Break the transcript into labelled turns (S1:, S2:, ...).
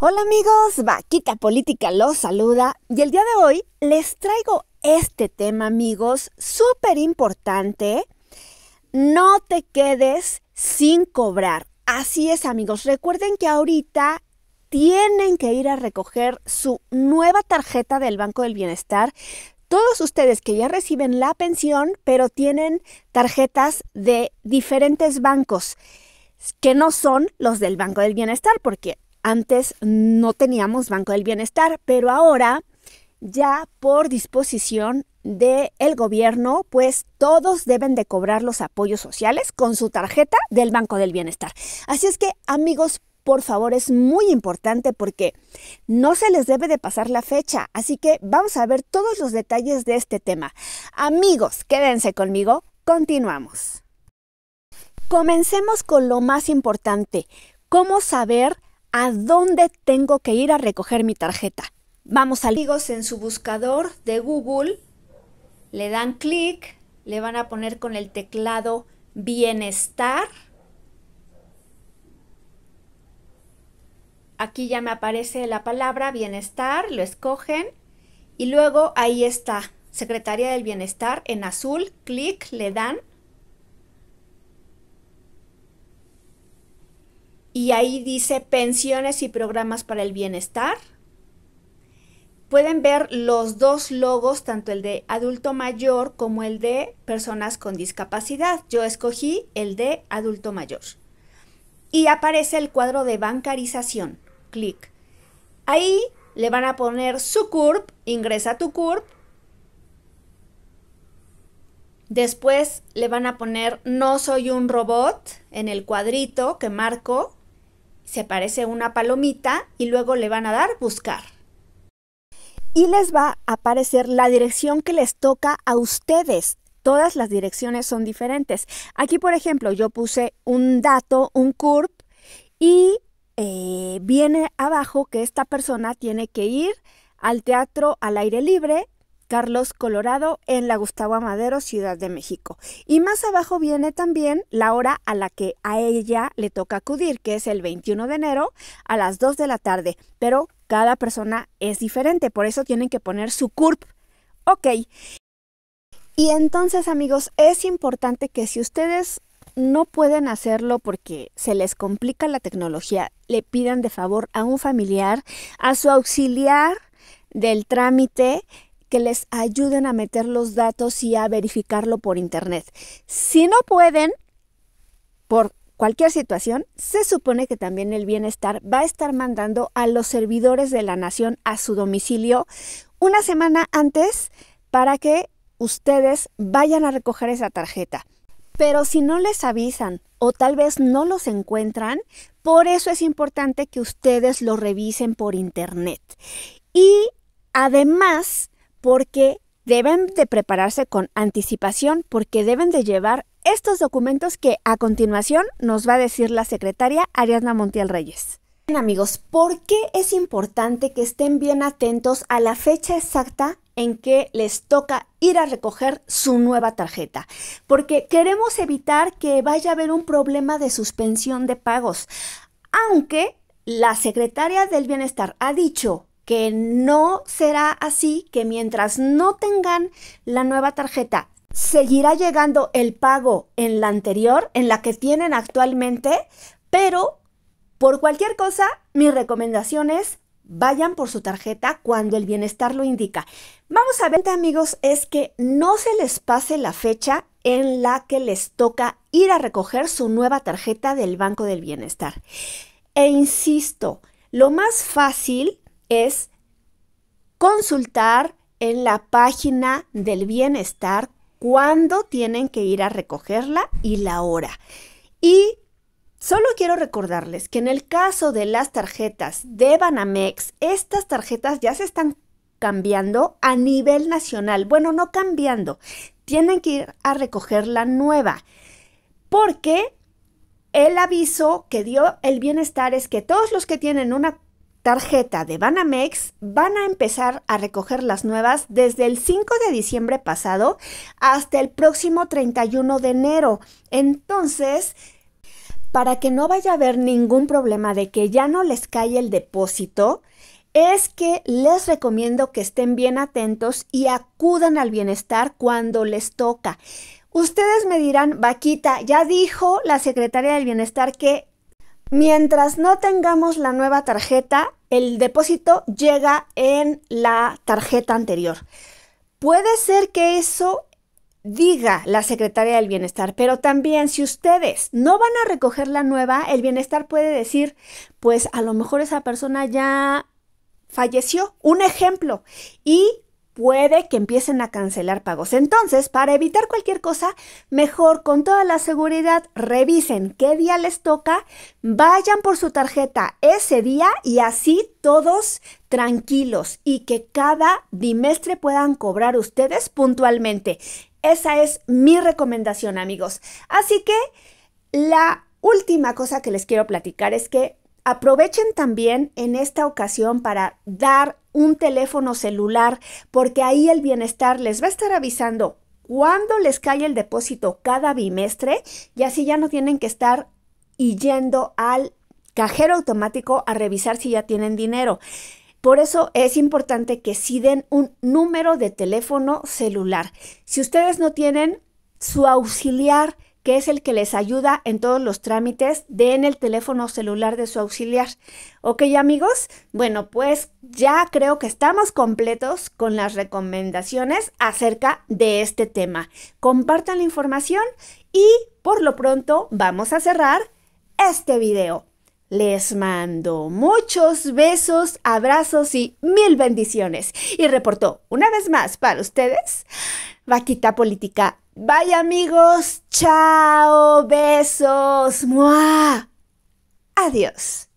S1: Hola amigos, Vaquita Política los saluda y el día de hoy les traigo este tema amigos, súper importante. No te quedes sin cobrar. Así es amigos, recuerden que ahorita tienen que ir a recoger su nueva tarjeta del Banco del Bienestar. Todos ustedes que ya reciben la pensión, pero tienen tarjetas de diferentes bancos que no son los del Banco del Bienestar, porque antes no teníamos Banco del Bienestar, pero ahora ya por disposición del gobierno, pues todos deben de cobrar los apoyos sociales con su tarjeta del Banco del Bienestar. Así es que amigos, por favor, es muy importante porque no se les debe de pasar la fecha. Así que vamos a ver todos los detalles de este tema. Amigos, quédense conmigo, continuamos. Comencemos con lo más importante, cómo saber ¿A dónde tengo que ir a recoger mi tarjeta? Vamos a amigos en su buscador de Google, le dan clic, le van a poner con el teclado bienestar. Aquí ya me aparece la palabra bienestar, lo escogen y luego ahí está, Secretaría del Bienestar en azul, clic, le dan y ahí dice pensiones y programas para el bienestar. Pueden ver los dos logos, tanto el de adulto mayor como el de personas con discapacidad. Yo escogí el de adulto mayor. Y aparece el cuadro de bancarización. Clic. Ahí le van a poner su CURP, ingresa tu CURP. Después le van a poner no soy un robot en el cuadrito que marco se parece una palomita y luego le van a dar buscar. Y les va a aparecer la dirección que les toca a ustedes. Todas las direcciones son diferentes. Aquí, por ejemplo, yo puse un dato, un CURP, y eh, viene abajo que esta persona tiene que ir al teatro al aire libre Carlos Colorado en la Gustavo Amadero, Ciudad de México. Y más abajo viene también la hora a la que a ella le toca acudir, que es el 21 de enero a las 2 de la tarde. Pero cada persona es diferente, por eso tienen que poner su CURP. Ok. Y entonces amigos, es importante que si ustedes no pueden hacerlo porque se les complica la tecnología, le pidan de favor a un familiar, a su auxiliar del trámite que les ayuden a meter los datos y a verificarlo por Internet. Si no pueden, por cualquier situación, se supone que también el bienestar va a estar mandando a los servidores de la nación a su domicilio una semana antes para que ustedes vayan a recoger esa tarjeta. Pero si no les avisan o tal vez no los encuentran, por eso es importante que ustedes lo revisen por internet. Y además, porque deben de prepararse con anticipación, porque deben de llevar estos documentos que a continuación nos va a decir la secretaria Ariadna Montiel Reyes. Bien, amigos, ¿por qué es importante que estén bien atentos a la fecha exacta en que les toca ir a recoger su nueva tarjeta, porque queremos evitar que vaya a haber un problema de suspensión de pagos, aunque la secretaria del bienestar ha dicho que no será así, que mientras no tengan la nueva tarjeta, seguirá llegando el pago en la anterior, en la que tienen actualmente, pero por cualquier cosa, mi recomendación es vayan por su tarjeta cuando el bienestar lo indica. Vamos a ver, amigos, es que no se les pase la fecha en la que les toca ir a recoger su nueva tarjeta del Banco del Bienestar. E insisto, lo más fácil es consultar en la página del bienestar cuándo tienen que ir a recogerla y la hora. Y Solo quiero recordarles que en el caso de las tarjetas de Banamex, estas tarjetas ya se están cambiando a nivel nacional. Bueno, no cambiando, tienen que ir a recoger la nueva. Porque el aviso que dio el bienestar es que todos los que tienen una tarjeta de Banamex van a empezar a recoger las nuevas desde el 5 de diciembre pasado hasta el próximo 31 de enero. Entonces, para que no vaya a haber ningún problema de que ya no les cae el depósito, es que les recomiendo que estén bien atentos y acudan al bienestar cuando les toca. Ustedes me dirán, Vaquita, ya dijo la secretaria del Bienestar que Mientras no tengamos la nueva tarjeta, el depósito llega en la tarjeta anterior. Puede ser que eso diga la secretaria del bienestar, pero también si ustedes no van a recoger la nueva, el bienestar puede decir, pues a lo mejor esa persona ya falleció. Un ejemplo. Y puede que empiecen a cancelar pagos. Entonces, para evitar cualquier cosa, mejor con toda la seguridad revisen qué día les toca, vayan por su tarjeta ese día y así todos tranquilos y que cada dimestre puedan cobrar ustedes puntualmente. Esa es mi recomendación, amigos. Así que la última cosa que les quiero platicar es que Aprovechen también en esta ocasión para dar un teléfono celular porque ahí el bienestar les va a estar avisando cuándo les cae el depósito cada bimestre y así ya no tienen que estar yendo al cajero automático a revisar si ya tienen dinero. Por eso es importante que sí den un número de teléfono celular. Si ustedes no tienen, su auxiliar que es el que les ayuda en todos los trámites, den el teléfono celular de su auxiliar. Ok amigos, bueno pues ya creo que estamos completos con las recomendaciones acerca de este tema. Compartan la información y por lo pronto vamos a cerrar este video. Les mando muchos besos, abrazos y mil bendiciones. Y reportó una vez más para ustedes, Vaquita Política Bye amigos, chao, besos, Muah. adiós.